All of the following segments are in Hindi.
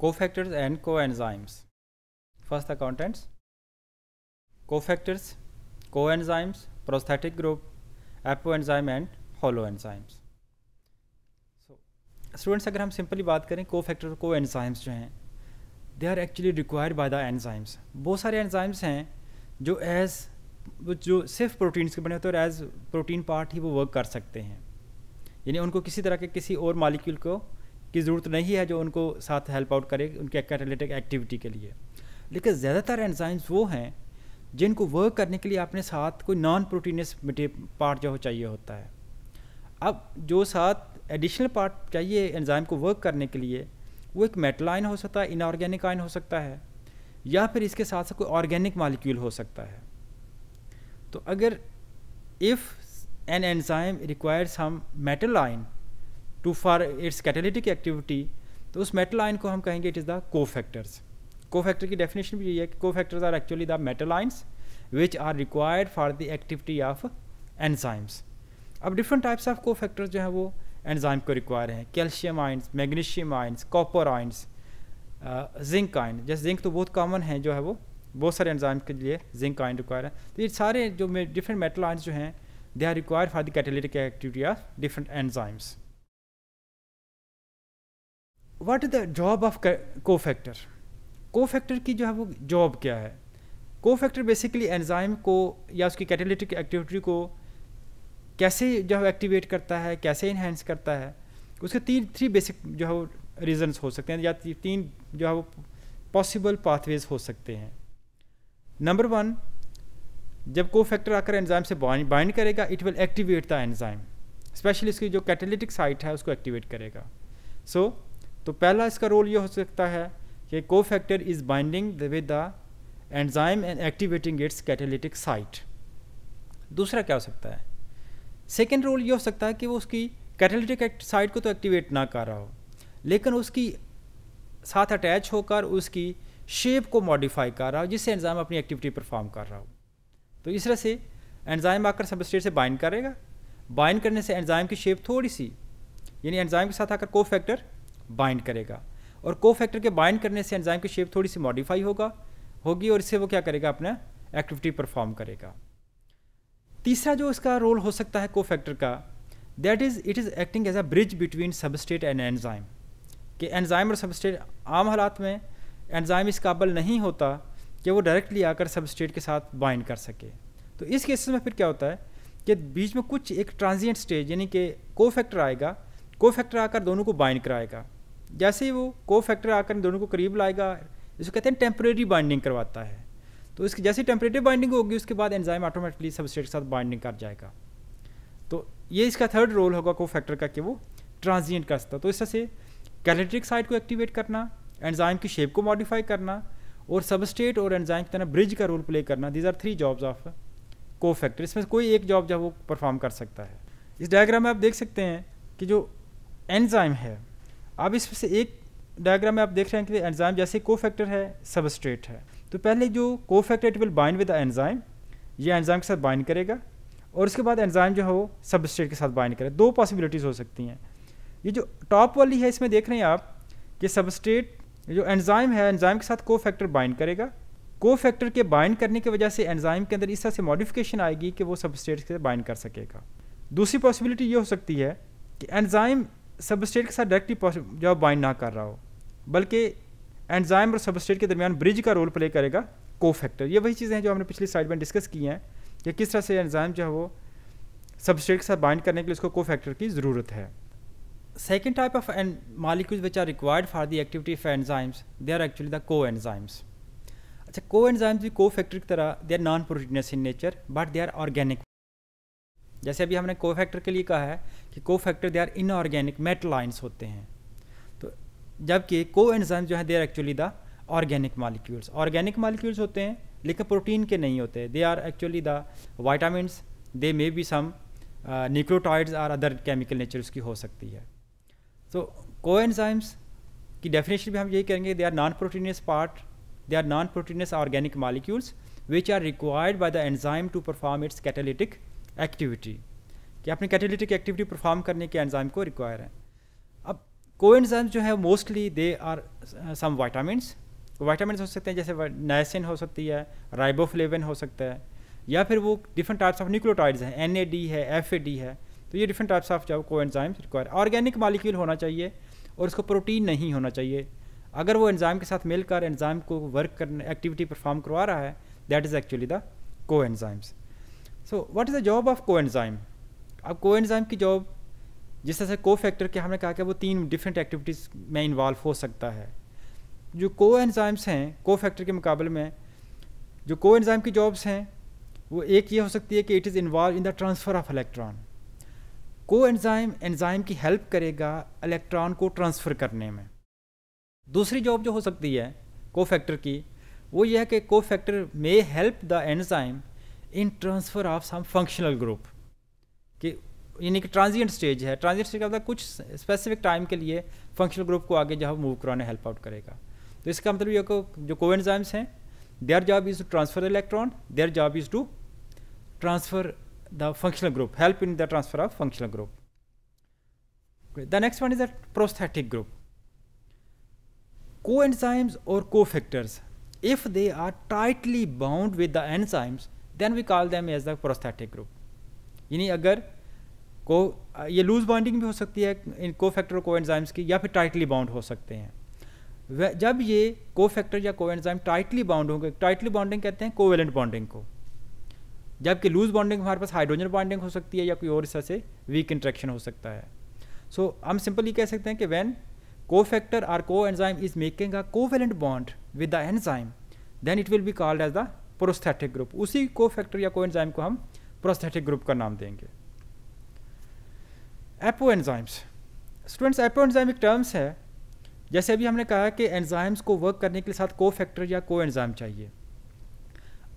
Cofactors and coenzymes first accountants cofactors coenzymes prosthetic group apo and and enzymes enzymes students अगर हम सिंपली बात करें को फैक्टर को एनजाइम्स जो हैं they are actually required by the enzymes बहुत सारे एनजाइम्स हैं जो एज जो सिर्फ प्रोटीन्स के बने होते हैं और एज प्रोटीन पार्ट ही वो वर्क कर सकते हैं यानी उनको किसी तरह के किसी और मालिक्यूल को की ज़रूरत नहीं है जो उनको साथ हेल्प आउट करे उनके कैटालिटिक एक्टिविटी के लिए लेकिन ज़्यादातर एंजाइम्स वो हैं जिनको वर्क करने के लिए अपने साथ कोई नॉन प्रोटीनियस पार्ट जो चाहिए होता है अब जो साथ एडिशनल पार्ट चाहिए एंजाइम को वर्क करने के लिए वो एक मेटल आयन हो सकता है इनऑर्गेनिक आयन हो सकता है या फिर इसके साथ साथ कोई ऑर्गेनिक मालिक्यूल हो सकता है तो अगर इफ़ एन एंजाइम रिक्वायर्स हम metal ion to for its catalytic activity तो उस मेटल आयन को हम कहेंगे it is the cofactors cofactor की डेफिनेशन भी यही है कि cofactors are actually the metal ions which are required for the activity of enzymes अब different types of cofactors जो हैं वो एनजाइम को रिक्वायर हैं calcium ions magnesium ions copper ions zinc ion जैसे जिंक तो बहुत कॉमन है जो है वो बहुत सारे एनजाइम के लिए जिंक आइन रिक्वायर है तो ये सारे जो डिफरेंट मेटल आइंस जो हैं they are require for the catalytic activity of different enzymes what is the job of cofactor cofactor की जो है वो जॉब क्या है को फैक्टर बेसिकली एंजाइम को या उसकी कैटेलिटिक एक्टिविटी को कैसे जो है एक्टिवेट करता है कैसे इन्हेंस करता है उसके तीन थ्री बेसिक जो है वो रीजन्स हो सकते हैं या तीन जो है वो पॉसिबल पाथवेज हो सकते हैं नंबर वन जब को फैक्टर आकर एंजाइम से बाइंड करेगा it will activate the enzyme specially इसकी जो कैटेलिटिक साइट है उसको एक्टिवेट करेगा सो so, तो पहला इसका रोल ये हो सकता है कि cofactor is binding with the enzyme and activating its catalytic site दूसरा क्या हो सकता है सेकेंड रोल ये हो सकता है कि वो उसकी कैटेलिटिक साइट को तो एक्टिवेट ना कर रहा हो लेकिन उसकी साथ अटैच होकर उसकी शेप को मॉडिफाई कर रहा हो जिससे एंजाइम अपनी एक्टिविटी परफॉर्म कर रहा हो तो इस तरह से एंजाइम आकर स्टेट से बाइंड करेगा बाइंड करने से एंजाइम की शेप थोड़ी सी यानी एंजाइम के साथ आकर को फैक्टर बाइंड करेगा और को फैक्टर के बाइंड करने से एंजाइम की शेप थोड़ी सी मॉडिफाई होगा होगी और इससे वो क्या करेगा अपना एक्टिविटी परफॉर्म करेगा तीसरा जो इसका रोल हो सकता है को फैक्टर का that is it is acting as a bridge between substrate and enzyme कि एनजाइम और सबस्टेट आम हालात में एनजाइम इस काबल नहीं होता कि वो डायरेक्टली आकर सबस्टेट के साथ बाइंड कर सके तो इस केसेस में फिर क्या होता है कि बीच में कुछ एक ट्रांजिएंट स्टेज यानी कि को फैक्टर आएगा को फैक्टर आकर दोनों को बाइंड कराएगा जैसे ही वो को फैक्टर आकर दोनों को करीब लाएगा इसको कहते हैं टेम्परेरी बाइंडिंग करवाता है तो इसकी जैसे टेम्परेरी बाइंडिंग होगी उसके बाद एंजाइम ऑटोमेटिकली सबस्टेट के साथ बाइंडिंग कर जाएगा तो ये इसका थर्ड रोल होगा को फैक्टर का कि वो ट्रांजिएंट कर सकता तो इस तरह से कैलेट्रिक साइड को एक्टिवेट करना एंजाइम की शेप को मॉडिफाई करना और सबस्टेट और एंजाइम की तरह ब्रिज का रोल प्ले करना these are three jobs of cofactor इसमें कोई एक जॉब जब वो परफॉर्म कर सकता है इस डायग्राम में आप देख सकते हैं कि जो एंजाइम है अब इसमें से एक डायग्राम में आप देख रहे हैं कि एंजाइम जैसे को फैक्टर है सबस्ट्रेट है तो पहले जो cofactor it will bind with enzyme ये एंजाइम के साथ बाइंड करेगा और उसके बाद एंजाइम जो है वो सबस्ट्रेट के साथ बाइंड करेगा दो पॉसिबिलिटीज़ हो सकती हैं ये जो टॉप वाली है इसमें देख रहे हैं आप कि सबस्ट्रेट जो एंजाइम है एंजाइम के साथ को फैक्टर बाइंड करेगा को फैक्टर के बाइंड करने की वजह से एंजाइम के अंदर इस तरह से मॉडिफिकेशन आएगी कि वो सबस्ट्रेट साथ बाइंड कर सकेगा दूसरी पॉसिबिलिटी ये हो सकती है कि एंजाइम सबस्टेट के साथ डायरेक्टली जो बाइंड ना कर रहा हो बल्कि एंजाइम और सबस्टेट के दरमियान ब्रिज का रोल प्ले करेगा को फैक्टर ये वही चीज़ें हैं जो हमने पिछली साइड में डिस्कस की हैं कि किस तरह से एंजाइम जो है वो सबस्टेट के साथ बाइंड करने के लिए उसको को फैक्टर की ज़रूरत है of an of which are required for the activity of enzymes they are actually the coenzymes अच्छा एनजाइम्स भी को फैक्टर की तरह they are non proteinous in nature but they are organic जैसे अभी हमने कोफैक्टर के लिए कहा है कि cofactor they are inorganic metal ions होते हैं तो जबकि को एनजाइम जो है they are actually the organic molecules organic molecules होते हैं लेकिन प्रोटीन के नहीं होते they are actually the vitamins they may be some nucleotides or other chemical nature उसकी हो सकती है तो को एनजाइम्स की डेफिनेशन भी हम यही करेंगे they are non proteinaceous part they are non proteinaceous organic molecules which are required by the enzyme to perform its catalytic activity कि आपने कैटेलिटिक एक्टिविटी परफॉर्म करने के एंजाइम को रिक्वायर है अब को एंजाइम जो है mostly they are some vitamins vitamins हो सकते हैं जैसे नायसिन हो सकती है राइबोफ्लेवन हो सकता है या फिर वो डिफरेंट टाइप्स ऑफ न्यूक्लोटाइड्स हैं एन है एफ है तो ये डिफरेंट टाइप्स ऑफ जो को एंजाइम्स रिक्वायर ऑर्गेनिक मालिक्यूल होना चाहिए और उसको प्रोटीन नहीं होना चाहिए अगर वो एंजाइम के साथ मिलकर एंजाइम को वर्क करने एक्टिविटी परफॉर्म करवा रहा है that is actually the coenzymes so what is the job of coenzyme अब कोएंजाइम की जॉब जिस तरह से को फैक्टर के हमने कहा कि वो तीन डिफरेंट एक्टिविटीज़ में इन्वॉल्व हो सकता है जो को एनजाइम्स हैं को फैक्टर के मुकाबले में जो को एनजाइम की जॉब्स हैं वो एक ये हो सकती है कि it is involve in the transfer of electron coenzyme enzyme की हेल्प करेगा इलेक्ट्रॉन को ट्रांसफ़र करने में दूसरी जॉब जो हो सकती है को फैक्टर की वो यह है कि cofactor may help the enzyme in transfer of some functional group कि यानी कि ट्रांजिएंट स्टेज है ट्रांजिएंट स्टेज का मतलब कुछ स्पेसिफिक टाइम के लिए फंक्शनल ग्रुप को आगे जो है मूव कराने हेल्प आउट करेगा तो इसका मतलब ये जो एनजाइम्स हैं their job is to transfer electron their job is to transfer the functional group help in the transfer of functional group the next one is the prosthetic group coenzymes और cofactors if they are tightly bound with the enzymes then we call them as the prosthetic group यानी अगर को ये लूज बॉन्डिंग भी हो सकती है इन को फैक्टर को एंजाइम्स की या फिर टाइटली बाउंड हो सकते हैं जब ये को फैक्टर या को एंजाइम टाइटली बाउंड होंगे टाइटली बॉन्डिंग कहते हैं कोवेलेंट बॉन्डिंग को जबकि लूज बॉन्डिंग हमारे पास हाइड्रोजन बॉन्डिंग हो सकती है या कोई और हिस्सा से वीक इंट्रैक्शन हो सकता है सो so, हम सिंपल कह सकते हैं कि when cofactor or coenzyme is making a covalent bond with the enzyme then it will be called as the prosthetic group उसी को फैक्टर या को एंजाइम को हम प्रोस्थेटिक ग्रुप का नाम देंगे apoenzymes students apoenzyme एक टर्म्स है जैसे अभी हमने कहा कि एनजाइम्स को वर्क करने के साथ को फैक्टर या को एंजाइम चाहिए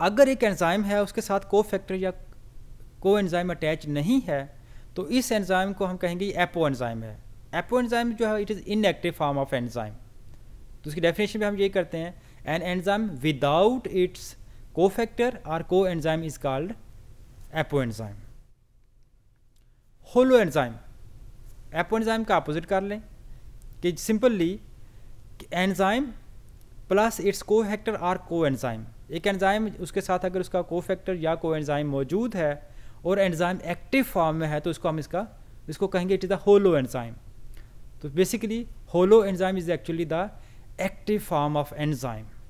अगर एक एंजाइम है उसके साथ को फैक्टर या को एंजाइम अटैच नहीं है तो इस एंजाइम को हम कहेंगे एपो एनजाइम है एपो एंजाइम जो है it is inactive form of enzyme तो उसकी डेफिनेशन में हम यही करते हैं an enzyme without its cofactor or को cofactor or coenzyme is called apoenzyme. Holoenzyme, apoenzyme का अपोजिट कर लें कि simply enzyme plus its cofactor or coenzyme एक एंजाइम उसके साथ अगर उसका कोफैक्टर या को कोएंजाइम मौजूद है और एंजाइम एक्टिव फॉर्म में है तो उसको हम इसका इसको कहेंगे it is the holoenzyme तो basically holoenzyme is actually the active form of enzyme